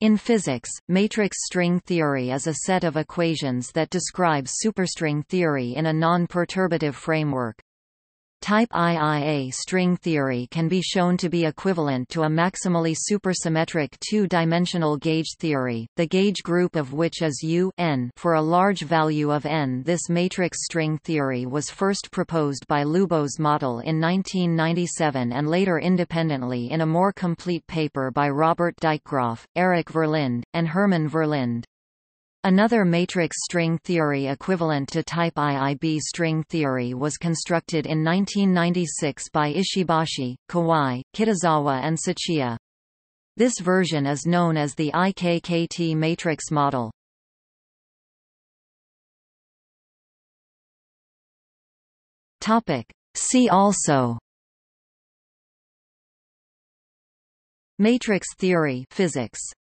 In physics, matrix string theory is a set of equations that describes superstring theory in a non-perturbative framework. Type IIA string theory can be shown to be equivalent to a maximally supersymmetric two-dimensional gauge theory, the gauge group of which is U n for a large value of n. This matrix string theory was first proposed by Lubo's model in 1997 and later independently in a more complete paper by Robert Dijkgraaf, Eric Verlinde, and Herman Verlinde. Another matrix string theory equivalent to type IIB string theory was constructed in 1996 by Ishibashi, Kawai, Kitazawa and Sachiya. This version is known as the IKKT matrix model. See also Matrix theory physics